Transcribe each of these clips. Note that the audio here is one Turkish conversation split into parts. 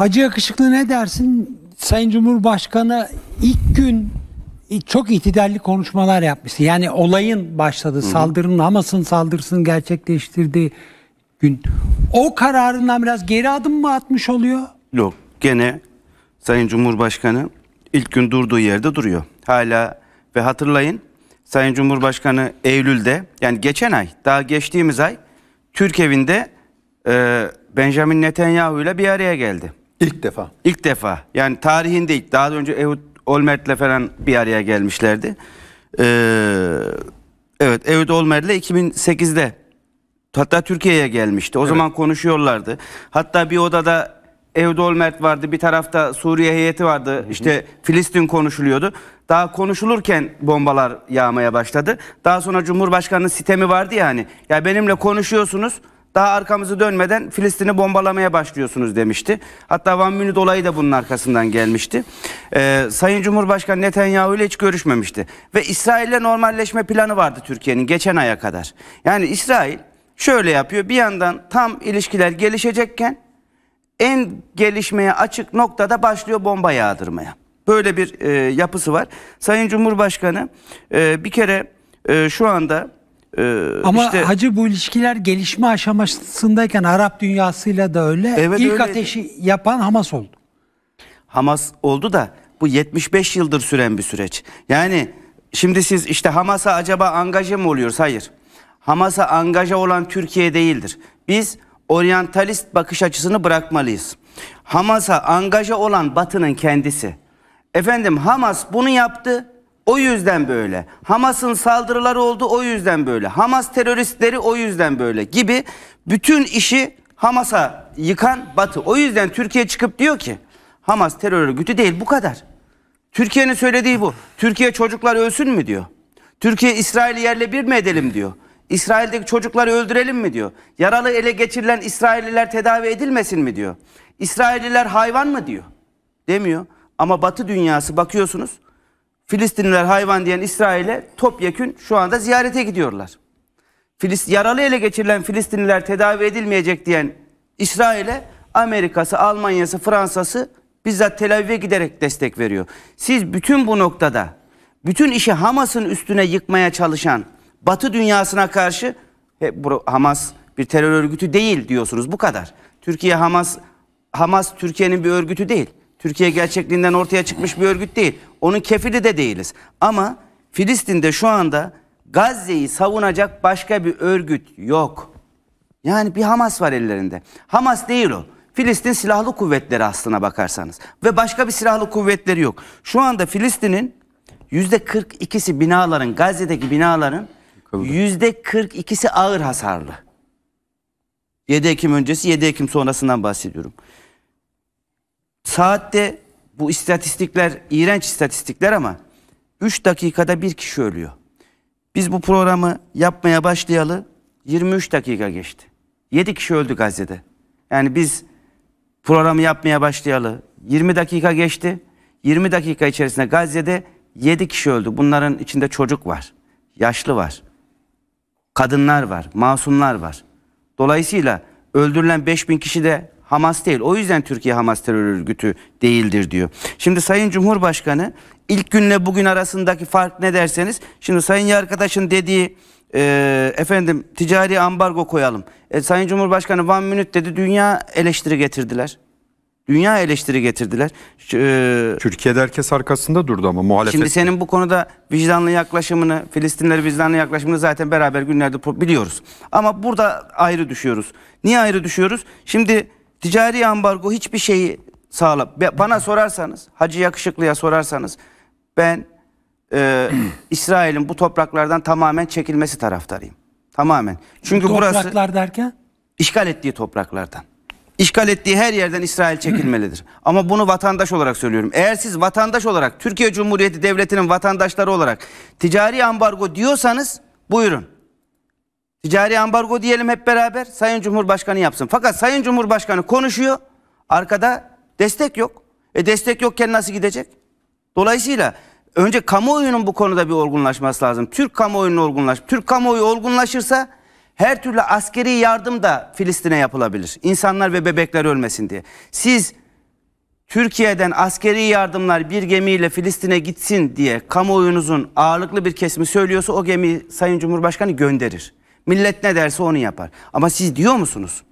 Hacı Yakışıklı ne dersin? Sayın Cumhurbaşkanı ilk gün çok itidalli konuşmalar yapmıştı. Yani olayın başladı, saldırının Hamas'ın saldırısını gerçekleştirdiği gün. O kararından biraz geri adım mı atmış oluyor? Yok. Gene Sayın Cumhurbaşkanı ilk gün durduğu yerde duruyor. Hala ve hatırlayın Sayın Cumhurbaşkanı Eylül'de yani geçen ay daha geçtiğimiz ay Türk evinde e, Benjamin Netanyahu ile bir araya geldi. İlk defa. İlk defa. Yani tarihinde ilk. Daha önce Ehud Olmert'le falan bir araya gelmişlerdi. Ee, evet Ehud Olmert'le 2008'de hatta Türkiye'ye gelmişti. O evet. zaman konuşuyorlardı. Hatta bir odada Ehud Olmert vardı. Bir tarafta Suriye heyeti vardı. Hı hı. İşte Filistin konuşuluyordu. Daha konuşulurken bombalar yağmaya başladı. Daha sonra Cumhurbaşkanı'nın sitemi vardı ya hani. Ya benimle konuşuyorsunuz. Daha arkamızı dönmeden Filistin'i bombalamaya başlıyorsunuz demişti. Hatta Van Münih olayı da bunun arkasından gelmişti. Ee, Sayın Cumhurbaşkanı Netanyahu ile hiç görüşmemişti. Ve İsrail'le normalleşme planı vardı Türkiye'nin geçen aya kadar. Yani İsrail şöyle yapıyor. Bir yandan tam ilişkiler gelişecekken en gelişmeye açık noktada başlıyor bomba yağdırmaya. Böyle bir e, yapısı var. Sayın Cumhurbaşkanı e, bir kere e, şu anda ee, Ama işte, hacı bu ilişkiler gelişme aşamasındayken Arap dünyasıyla da öyle. Evet, İlk öyle. ateşi yapan Hamas oldu. Hamas oldu da bu 75 yıldır süren bir süreç. Yani şimdi siz işte Hamas'a acaba angaje mı oluyoruz? Hayır. Hamas'a angaje olan Türkiye değildir. Biz oryantalist bakış açısını bırakmalıyız. Hamas'a angaje olan Batı'nın kendisi. Efendim Hamas bunu yaptı. O yüzden böyle. Hamas'ın saldırıları oldu o yüzden böyle. Hamas teröristleri o yüzden böyle gibi bütün işi Hamas'a yıkan Batı. O yüzden Türkiye çıkıp diyor ki Hamas terör örgütü değil bu kadar. Türkiye'nin söylediği bu. Türkiye çocuklar ölsün mü diyor. Türkiye İsrail'i yerle bir mi edelim diyor. İsrail'deki çocukları öldürelim mi diyor. Yaralı ele geçirilen İsrailliler tedavi edilmesin mi diyor. İsrailliler hayvan mı diyor. Demiyor. Ama Batı dünyası bakıyorsunuz Filistinliler hayvan diyen İsrail'e topyekün şu anda ziyarete gidiyorlar. Filist, yaralı ele geçirilen Filistinliler tedavi edilmeyecek diyen İsrail'e Amerika'sı, Almanya'sı, Fransa'sı bizzat Tel Aviv'e giderek destek veriyor. Siz bütün bu noktada bütün işi Hamas'ın üstüne yıkmaya çalışan Batı dünyasına karşı he, bu, Hamas bir terör örgütü değil diyorsunuz bu kadar. Türkiye Hamas Hamas Türkiye'nin bir örgütü değil. Türkiye gerçekliğinden ortaya çıkmış bir örgüt değil. Onun kefili de değiliz. Ama Filistin'de şu anda Gazze'yi savunacak başka bir örgüt yok. Yani bir Hamas var ellerinde. Hamas değil o. Filistin silahlı kuvvetleri aslına bakarsanız. Ve başka bir silahlı kuvvetleri yok. Şu anda Filistin'in yüzde 42'si binaların, Gazze'deki binaların yüzde 42'si ağır hasarlı. 7 Ekim öncesi, 7 Ekim sonrasından bahsediyorum. Saatte bu istatistikler iğrenç istatistikler ama 3 dakikada bir kişi ölüyor. Biz bu programı yapmaya başlayalı 23 dakika geçti. 7 kişi öldü Gazze'de. Yani biz programı yapmaya başlayalı 20 dakika geçti. 20 dakika içerisinde Gazze'de 7 kişi öldü. Bunların içinde çocuk var, yaşlı var, kadınlar var, masumlar var. Dolayısıyla öldürülen 5000 kişi de Hamas değil. O yüzden Türkiye Hamas terör örgütü değildir diyor. Şimdi Sayın Cumhurbaşkanı ilk günle bugün arasındaki fark ne derseniz şimdi Sayın arkadaşın dediği e, efendim ticari ambargo koyalım. E, Sayın Cumhurbaşkanı one minute dedi dünya eleştiri getirdiler. Dünya eleştiri getirdiler. Ee, Türkiye'de herkes arkasında durdu ama muhalefet. Şimdi senin bu konuda vicdanlı yaklaşımını, Filistinlere vicdanlı yaklaşımını zaten beraber günlerde biliyoruz. Ama burada ayrı düşüyoruz. Niye ayrı düşüyoruz? Şimdi Ticari ambargo hiçbir şeyi sağla. Bana sorarsanız, Hacı Yakışıklı'ya sorarsanız ben e, İsrail'in bu topraklardan tamamen çekilmesi taraftarıyım. Tamamen. Çünkü bu burası... Topraklar derken? işgal ettiği topraklardan. İşgal ettiği her yerden İsrail çekilmelidir. Ama bunu vatandaş olarak söylüyorum. Eğer siz vatandaş olarak Türkiye Cumhuriyeti Devleti'nin vatandaşları olarak ticari ambargo diyorsanız buyurun. Ticari ambargo diyelim hep beraber Sayın Cumhurbaşkanı yapsın. Fakat Sayın Cumhurbaşkanı konuşuyor. Arkada destek yok. E destek yokken nasıl gidecek? Dolayısıyla önce kamuoyunun bu konuda bir olgunlaşması lazım. Türk kamuoyunun olgunlaş. Türk kamuoyu olgunlaşırsa her türlü askeri yardım da Filistin'e yapılabilir. İnsanlar ve bebekler ölmesin diye. Siz Türkiye'den askeri yardımlar bir gemiyle Filistin'e gitsin diye kamuoyunuzun ağırlıklı bir kesimi söylüyorsa o gemi Sayın Cumhurbaşkanı gönderir. Millet ne derse onu yapar. Ama siz diyor musunuz?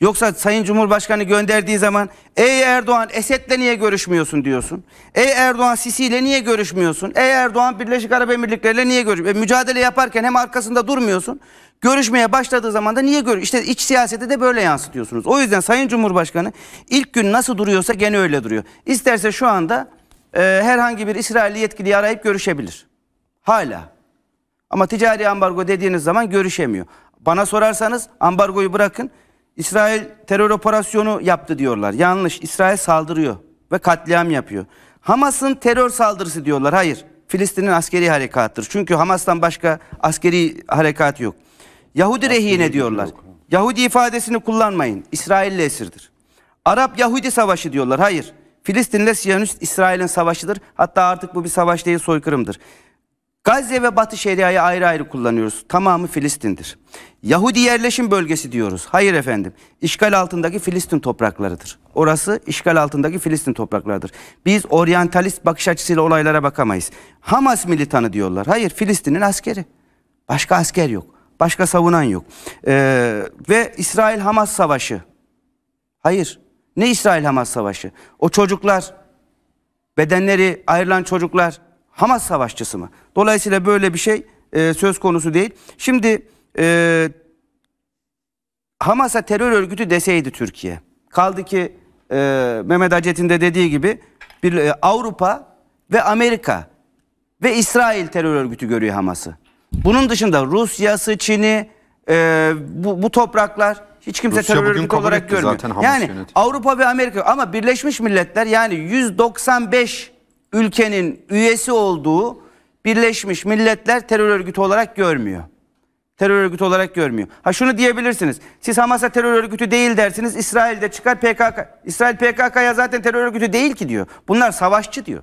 Yoksa Sayın Cumhurbaşkanı gönderdiği zaman ey Erdoğan Esed'le niye görüşmüyorsun diyorsun. Ey Erdoğan sisiyle niye görüşmüyorsun? Ey Erdoğan Birleşik Arap Emirlikleriyle niye görüşmüyorsun? E, mücadele yaparken hem arkasında durmuyorsun. Görüşmeye başladığı zaman da niye görüş? İşte iç siyasete de böyle yansıtıyorsunuz. O yüzden Sayın Cumhurbaşkanı ilk gün nasıl duruyorsa gene öyle duruyor. İsterse şu anda e, herhangi bir İsrailli yetkiliyi arayıp görüşebilir. Hala. Ama ticari ambargo dediğiniz zaman görüşemiyor. Bana sorarsanız ambargoyu bırakın. İsrail terör operasyonu yaptı diyorlar. Yanlış. İsrail saldırıyor ve katliam yapıyor. Hamas'ın terör saldırısı diyorlar. Hayır. Filistin'in askeri harekattır. Çünkü Hamas'tan başka askeri harekat yok. Yahudi askeri rehine diyorlar. Yok. Yahudi ifadesini kullanmayın. İsrail'le esirdir. Arap-Yahudi savaşı diyorlar. Hayır. Filistin'le Siyonist İsrail'in savaşıdır. Hatta artık bu bir savaş değil soykırımdır. Gazze ve Batı Şeria'yı ayrı ayrı kullanıyoruz. Tamamı Filistin'dir. Yahudi yerleşim bölgesi diyoruz. Hayır efendim. İşgal altındaki Filistin topraklarıdır. Orası işgal altındaki Filistin topraklarıdır. Biz oryantalist bakış açısıyla olaylara bakamayız. Hamas militanı diyorlar. Hayır Filistin'in askeri. Başka asker yok. Başka savunan yok. Ee, ve İsrail-Hamas savaşı. Hayır. Ne İsrail-Hamas savaşı? O çocuklar, bedenleri ayrılan çocuklar Hamas savaşçısı mı? Dolayısıyla böyle bir şey e, söz konusu değil. Şimdi e, Hamas'a terör örgütü deseydi Türkiye. Kaldı ki e, Mehmet Acet'in de dediği gibi bir e, Avrupa ve Amerika ve İsrail terör örgütü görüyor Hamas'ı. Bunun dışında Rusya'sı, Çin'i e, bu, bu topraklar hiç kimse Rusya terör örgütü olarak görmüyor. yani yönetiyor. Avrupa ve Amerika ama Birleşmiş Milletler yani 195 ülkenin üyesi olduğu Birleşmiş Milletler terör örgütü olarak görmüyor. Terör örgütü olarak görmüyor. Ha şunu diyebilirsiniz. Siz Hamas'a terör örgütü değil dersiniz. İsrail de çıkar PKK. İsrail PKK'ya zaten terör örgütü değil ki diyor. Bunlar savaşçı diyor.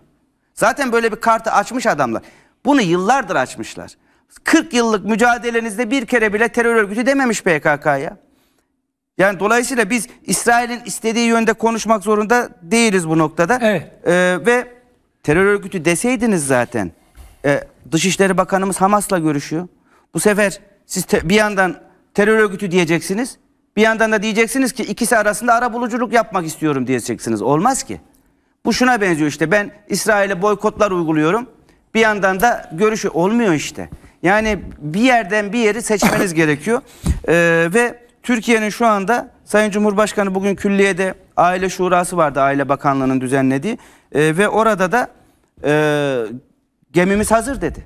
Zaten böyle bir kartı açmış adamlar. Bunu yıllardır açmışlar. 40 yıllık mücadelenizde bir kere bile terör örgütü dememiş PKK'ya. Yani dolayısıyla biz İsrail'in istediği yönde konuşmak zorunda değiliz bu noktada. Evet. Ee, ve terör örgütü deseydiniz zaten e, Dışişleri Bakanımız Hamas'la görüşüyor. Bu sefer siz bir yandan terör örgütü diyeceksiniz. Bir yandan da diyeceksiniz ki ikisi arasında ara buluculuk yapmak istiyorum diyeceksiniz. Olmaz ki. Bu şuna benziyor işte ben İsrail'e boykotlar uyguluyorum. Bir yandan da görüşü olmuyor işte. Yani bir yerden bir yeri seçmeniz gerekiyor. Ee, ve Türkiye'nin şu anda Sayın Cumhurbaşkanı bugün külliyede aile şurası vardı Aile Bakanlığı'nın düzenlediği. Ee, ve orada da e, gemimiz hazır dedi.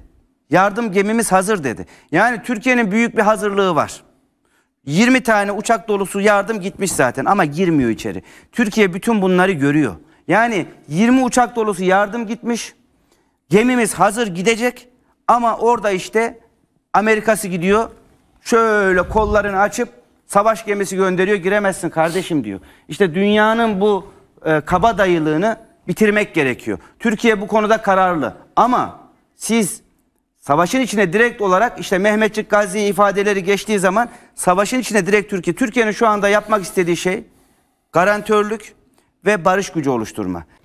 Yardım gemimiz hazır dedi. Yani Türkiye'nin büyük bir hazırlığı var. 20 tane uçak dolusu yardım gitmiş zaten ama girmiyor içeri. Türkiye bütün bunları görüyor. Yani 20 uçak dolusu yardım gitmiş. Gemimiz hazır gidecek ama orada işte Amerikası gidiyor. Şöyle kollarını açıp savaş gemisi gönderiyor. Giremezsin kardeşim diyor. İşte dünyanın bu e, kaba dayılığını bitirmek gerekiyor. Türkiye bu konuda kararlı ama siz savaşın içine direkt olarak işte Mehmetçik Gazi ifadeleri geçtiği zaman savaşın içine direkt Türkiye. Türkiye'nin şu anda yapmak istediği şey garantörlük ve barış gücü oluşturma.